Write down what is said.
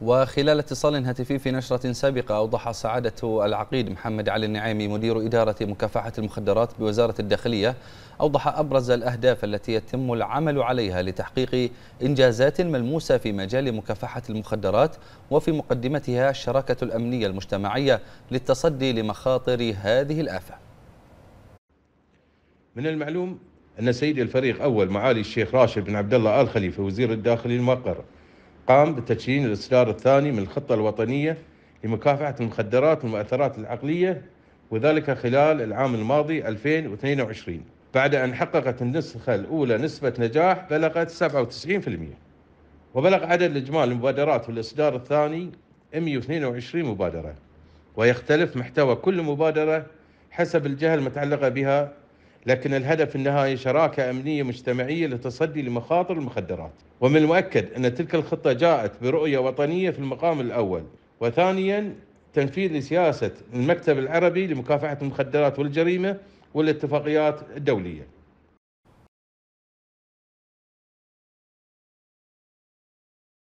وخلال اتصال هاتفي في نشرة سابقة أوضح سعادة العقيد محمد علي النعيمي مدير إدارة مكافحة المخدرات بوزارة الداخلية أوضح أبرز الأهداف التي يتم العمل عليها لتحقيق إنجازات ملموسة في مجال مكافحة المخدرات وفي مقدمتها الشراكة الأمنية المجتمعية للتصدي لمخاطر هذه الآفة من المعلوم أن سيد الفريق أول معالي الشيخ راشد بن عبد الله آل خليفة وزير الداخلي المقر قام بتدشين الإصدار الثاني من الخطة الوطنية لمكافحة المخدرات والمؤثرات العقلية وذلك خلال العام الماضي 2022 بعد أن حققت النسخة الأولى نسبة نجاح بلغت 97% وبلغ عدد إجمالي المبادرات في الإصدار الثاني 122 مبادرة ويختلف محتوى كل مبادرة حسب الجهة المتعلقة بها لكن الهدف النهائي شراكة أمنية مجتمعية للتصدي لمخاطر المخدرات ومن المؤكد أن تلك الخطة جاءت برؤية وطنية في المقام الأول وثانيا تنفيذ لسياسة المكتب العربي لمكافحة المخدرات والجريمة والاتفاقيات الدولية